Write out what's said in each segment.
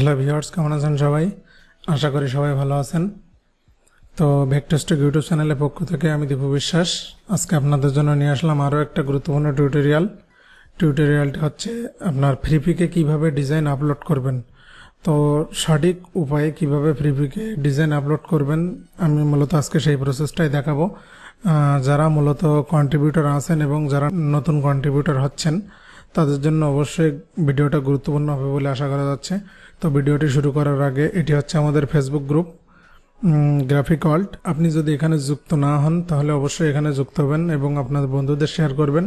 hello viewers কেমন আছেন সবাই আশা করি সবাই ভালো আছেন তো ভেকটেস্টক ইউটিউব চ্যানেলের পক্ষ থেকে আমি দীপু বিশ্বাস আজকে আপনাদের জন্য নিয়ে আসলাম আরও একটা গুরুত্বপূর্ণ টিউটোরিয়াল টিউটোরিয়ালটি হচ্ছে আপনার ফ্রিপিকে কিভাবে ডিজাইন আপলোড করবেন তো সঠিক উপায়ে কিভাবে ফ্রিপিকে ডিজাইন আপলোড করবেন আমি মূলত আজকে সেই প্রসেসটাই দেখাবো যারা মূলত কন্ট্রিবিউটর আছেন এবং যারা নতুন কন্ট্রিবিউটর হচ্ছেন তাদের জন্য অবশ্যই ভিডিওটা গুরুত্বপূর্ণ হবে বলে আশা করা যাচ্ছে তো ভিডিওটি শুরু করার আগে এটি হচ্ছে আমাদের ফেসবুক গ্রুপ গ্রাফিক অল্ট আপনি যদি এখানে যুক্ত না হন তাহলে অবশ্যই এখানে যুক্ত হবেন এবং আপনার বন্ধুদের শেয়ার করবেন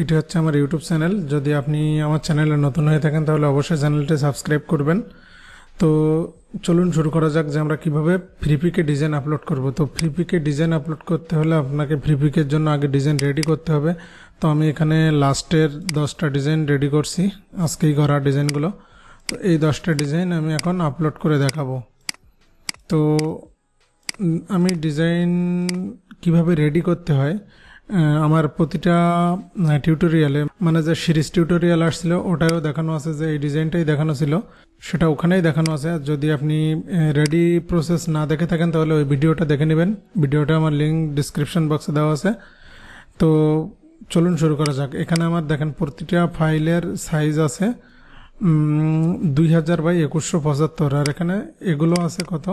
এটি হচ্ছে আমার ইউটিউব চ্যানেল যদি আপনি আমার চ্যানেলে নতুন হয়ে থাকেন তাহলে অবশ্যই চ্যানেলটি সাবস্ক্রাইব করবেন তো চলুন শুরু করা যাক যে আমরা কীভাবে ফ্রিপিকে ডিজাইন আপলোড করব তো ফ্রিপিকে ডিজাইন আপলোড করতে হলে আপনাকে ফ্রিপিকের জন্য আগে ডিজাইন রেডি করতে হবে তো আমি এখানে লাস্টের দশটা ডিজাইন রেডি করছি আজকেই গড়া ডিজাইনগুলো তো এই দশটা ডিজাইন আমি এখন আপলোড করে দেখাবো তো আমি ডিজাইন কিভাবে রেডি করতে হয় আমার প্রতিটা টিউটোরিয়ালে মানে যে সিরিজ টিউটোরিয়াল আসছিল ওটাও দেখানো আছে যে এই ডিজাইনটাই দেখানো ছিল সেটা ওখানেই দেখানো আছে আর যদি আপনি রেডি প্রসেস না দেখে থাকেন তাহলে ওই ভিডিওটা দেখে নেবেন ভিডিওটা আমার লিঙ্ক ডিসক্রিপশন বক্সে দেওয়া আছে তো চলুন শুরু করা যাক এখানে আমার দেখেন প্রতিটা ফাইলের সাইজ আছে দুই হাজার বাই একুশশো পঁচাত্তর আর এখানে এগুলো আছে কত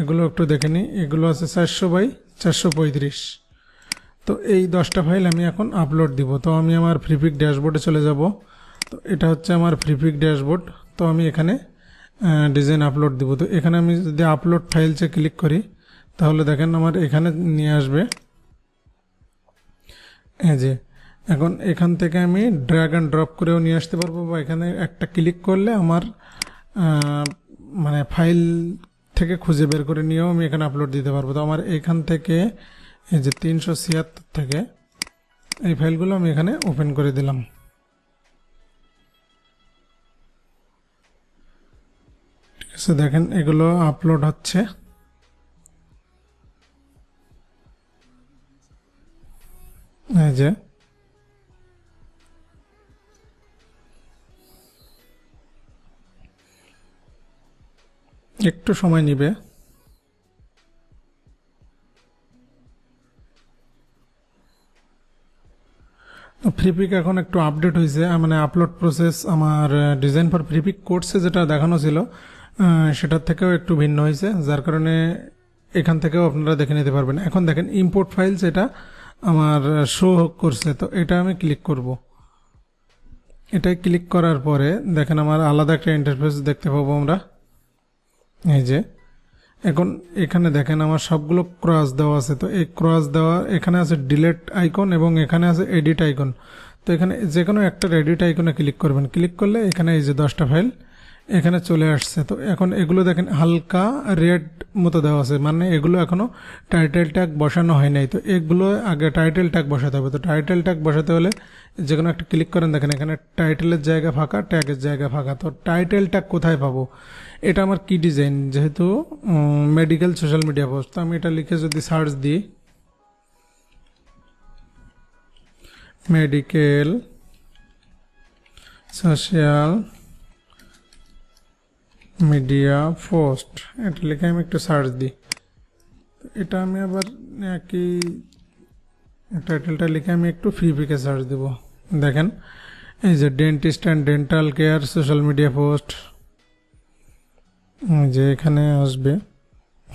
এগুলো একটু দেখে নিই এগুলো আছে চারশো বাই চারশো পঁয়ত্রিশ তো এই দশটা ফাইল আমি এখন আপলোড দিব তো আমি আমার ফ্রিপিক ড্যাশবোর্ডে চলে যাব তো এটা হচ্ছে আমার ফ্রিপিক ড্যাশবোর্ড তো আমি এখানে ডিজাইন আপলোড দিব তো এখানে আমি যদি আপলোড ফাইলসে ক্লিক করি তাহলে দেখেন আমার এখানে নিয়ে আসবে এই হ্যাঁ, যে এখন এখান থেকে আমি ড্র্যাগ অ্যান্ড ড্রপ করেও নিয়ে আসতে পারবো বা এখানে একটা ক্লিক করলে আমার মানে ফাইল থেকে খুঁজে বের করে নিয়েও আমি এখানে আপলোড দিতে পারবো তো আমার এখান থেকে এই যে তিনশো ছিয়াত্তর থেকে এই ফাইলগুলো আমি এখানে ওপেন করে দিলাম ঠিক আছে দেখেন এগুলো আপলোড হচ্ছে এই যে একটু সময় নিবে ফ্রিপিক এখন একটু আপডেট হয়েছে মানে আপলোড প্রসেস আমার ডিজাইন ফর ফ্রিপিক কোর্সে যেটা দেখানো ছিল সেটার থেকেও একটু ভিন্ন হয়েছে যার কারণে এখান থেকেও আপনারা দেখে নিতে পারবেন এখন দেখেন ইম্পোর্ট ফাইলস এটা আমার শো করছে তো এটা আমি ক্লিক করব এটা ক্লিক করার পরে দেখেন আমার আলাদা একটা ইন্টারফেস দেখতে পাবো আমরা এই যে এখন এখানে দেখেন আমার সবগুলো ক্রস দেওয়া আছে তো এই ক্রস দেওয়া এখানে আছে ডিলেট আইকন এবং এখানে আছে এডিট আইকন তো এখানে যে কোনো একটা এডিট আইকনে ক্লিক করবেন ক্লিক করলে এখানে এই যে দশটা ফাইল এখানে চলে আসছে তো এখন এগুলো দেখেন হালকা রেড মতো দেওয়া আছে মানে এগুলো এখনও টাইটেল ট্যাগ বসানো হয় নাই তো এগুলো আগে টাইটেল ট্যাগ বসাতে হবে তো টাইটেল ট্যাগ বসাতে হলে যে কোনো একটা ক্লিক করেন দেখেন এখানে টাইটেলের জায়গা ফাঁকা ট্যাগের জায়গা ফাঁকা তো টাইটেল ট্যাগ কোথায় পাবো এটা আমার কি ডিজাইন যেহেতু মেডিকেল সোশ্যাল মিডিয়া পোস্ট তো আমি এটা লিখে যদি সার্চ দিই মেডিকেল সোশ্যাল মিডিয়া পোস্ট এটা লিখে আমি একটু সার্চ দিই এটা আমি আবার একই টাইটেলটা লিখে আমি একটু ফিপিকে সার্চ দেব দেখেন এই যে dentist and dental care social media post যে এখানে আসবে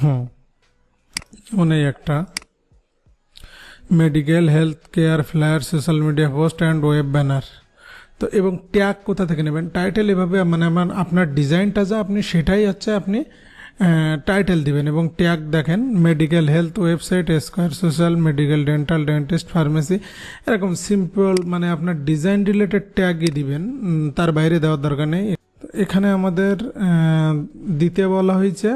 হুম যেমন এই একটা medical health care flyer social media post and web banner তো এবং ট্যাগ কোথা থেকে নেবেন টাইটেল এভাবে মানে আমার আপনার ডিজাইনটা যা আপনি সেটাই হচ্ছে আপনি টাইটেল দিবেন এবং ট্যাগ দেখেন medical health website square social medical dental dentist pharmacy এরকম সিম্পল মানে আপনার ডিজাইন রিলেটেড ট্যাগই দিবেন তার বাইরে দেওয়ার দরকার নেই এখানে আমাদের দিতে বলা হয়েছে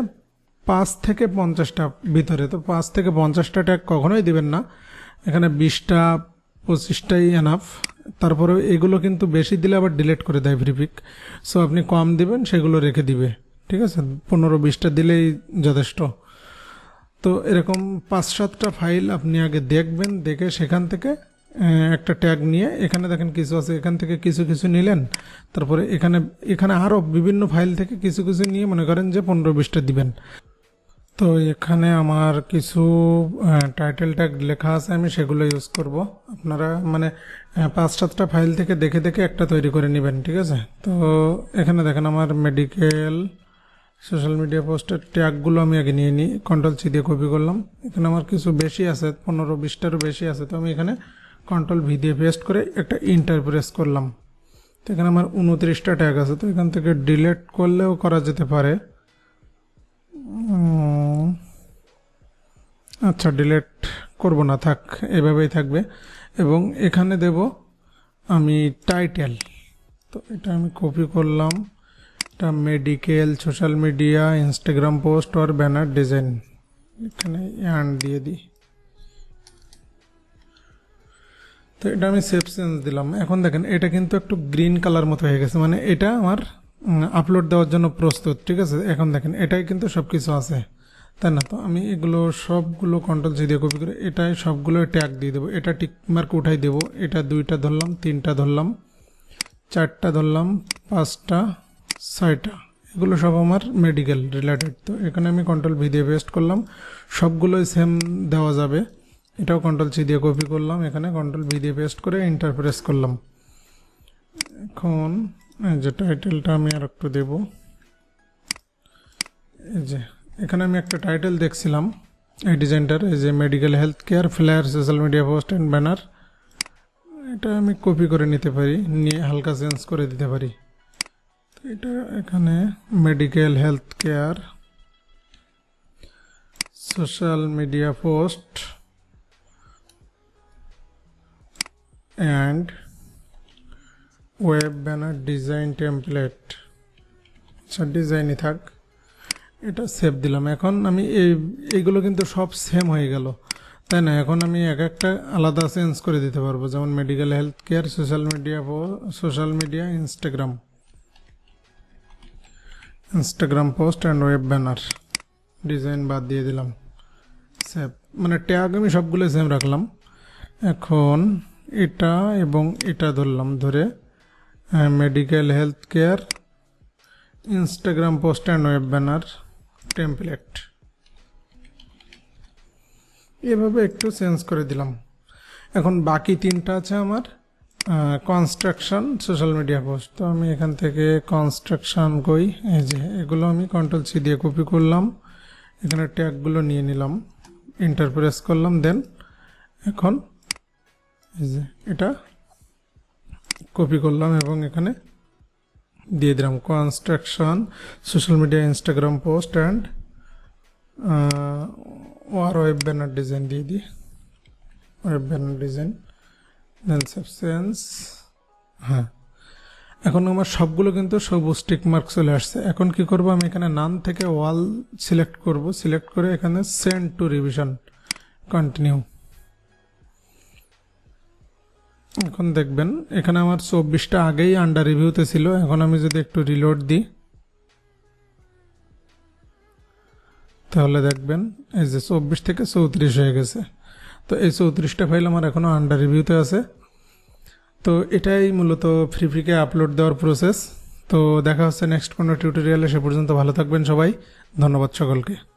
পাঁচ থেকে পঞ্চাশটা ভিতরে তো পাঁচ থেকে পঞ্চাশটা ট্যাগ কখনোই দিবেন না এখানে বিশটা পঁচিশটাই এনাফ তারপরে এগুলো কিন্তু বেশি দিলে আবার ডিলেট করে দেয় ভ্রিপিক সো আপনি কম দিবেন সেগুলো রেখে দিবে ঠিক আছে পনেরো বিশটা দিলেই যথেষ্ট তো এরকম পাঁচ সাতটা ফাইল আপনি আগে দেখবেন দেখে সেখান থেকে একটা ট্যাগ নিয়ে এখানে দেখেন কিছু আছে এখান থেকে কিছু কিছু নিলেন তারপরে এখানে এখানে আরও বিভিন্ন ফাইল থেকে কিছু কিছু নিয়ে মনে করেন যে পনেরো বিশটা দিবেন তো এখানে আমার কিছু টাইটেল ট্যাগ লেখা আছে আমি সেগুলো ইউজ করব আপনারা মানে হ্যাঁ, পাঁচ সাতটা ফাইল থেকে দেখে দেখে একটা তৈরি করে নেবেন ঠিক আছে তো এখানে দেখেন আমার মেডিকেল সোশ্যাল মিডিয়া পোস্টের ট্যাগুলো আমি আগে নিয়ে নিই কন্ট্রোল সি দিয়ে কপি করলাম এখানে আমার কিছু বেশি আছে পনেরো বিশটারও বেশি আছে তো আমি এখানে কন্ট্রোল ভি দিয়ে পেস্ট করে একটা ইন্টার প্রেস করলাম তো এখানে আমার উনত্রিশটা ট্যাগ আছে তো এখান থেকে ডিলেট করলেও করা যেতে পারে আচ্ছা ডিলেট করব না থাক এভাবেই থাকবে এবং এখানে দেব আমি টাইটেল তো এটা আমি কপি করলাম এটা medical social media Instagram post আর ব্যানার ডিজাইন এখানে অ্যান্ড দিয়ে দিই তো এটা আমি সেফ চেঞ্জ দিলাম এখন দেখেন এটা কিন্তু একটু গ্রিন কালার মতো হয়ে গেছে মানে এটা আমার আপলোড দেওয়ার জন্য প্রস্তুত ঠিক আছে এখন দেখেন এটাই কিন্তু সব কিছু আছে তাই না তো আমি এগুলো সবগুলো কন্ট্রোল সি দিয়ে কপি করে এটাই সবগুলো ট্যাগ দিয়ে দেবো এটা টিকমার্ক উঠাই দেব এটা দুইটা ধরলাম তিনটা ধরলাম চারটা ধরলাম পাঁচটা ছয়টা এগুলো সব আমার মেডিকেল রিলেটেড তো এখানে আমি কন্ট্রোল ভি দিয়ে পেস্ট করলাম সবগুলোই সেম দেওয়া যাবে এটাও কন্ট্রোল সি দিয়ে কপি করলাম এখানে কন্ট্রোল ভি দিয়ে পেস্ট করে ইন্টারপ্রেস করলাম এখন যে টাইটেলটা আমি আর একটু দেবো এই যে এখানে আমি একটা টাইটেল দেখছিলাম এই ডিজাইনটার এই যে medical health care flyer social media post and banner এটা আমি কপি করে নিতে পারি নিয়ে হালকা চেঞ্জ করে দিতে পারি এটা এখানে medical health care social media post and web banner design template আচ্ছা ডিজাইনই থাক এটা সেভ দিলাম এখন আমি এই এইগুলো কিন্তু সব সেম হয়ে গেল তাই না এখন আমি এক একটা আলাদা চেঞ্জ করে দিতে পারবো যেমন medical health care social media social media Instagram Instagram post and web banner design বাদ দিয়ে দিলাম সেভ মানে ট্যাগ আমি সবগুলো সেম রাখলাম এখন এটা এবং এটা ধরলাম ধরে medical health care Instagram post and web banner template এভাবে একটু চেঞ্জ করে দিলাম এখন বাকি তিনটা আছে আমার কনস্ট্রাকশন সোশ্যাল মিডিয়া পোস্ট তো আমি এখান থেকে কনস্ট্রাকশন কই এই যে এগুলো আমি কন্ট্রোল সি দিয়ে কপি করলাম এখানে ট্যাগগুলো নিয়ে নিলাম ইন্টারপ্রেস করলাম দেন এখন এই যে এটা কপি করলাম এবং এখানে দিয়ে দিলাম construction social media Instagram post and আর ওয়েব ব্যানার ডিজাইন দিয়ে দিই ওয়েব ব্যানার ডিজাইন দেন সাবসেন্স হ্যাঁ এখন আমার সবগুলো কিন্তু সবুজ স্টিক মার্ক চলে আসছে এখন কি করব আমি এখানে নান থেকে ওয়াল সিলেক্ট করব সিলেক্ট করে এখানে সেন্ড টু রিভিশন কন্টিনিউ এখন দেখবেন এখানে আমার চব্বিশটা আগেই আন্ডার রিভিউতে ছিল এখন আমি যদি একটু রিলোড দিই তাহলে দেখবেন এই যে চব্বিশ থেকে চৌত্রিশ হয়ে গেছে তো এই চৌত্রিশটা ফাইল আমার এখনও আন্ডার রিভিউতে আছে তো এটাই মূলত ফ্রি ফ্রিকে আপলোড দেওয়ার প্রসেস তো দেখা হচ্ছে নেক্সট কোনো টিউটোরিয়ালে সে পর্যন্ত ভালো থাকবেন সবাই ধন্যবাদ সকলকে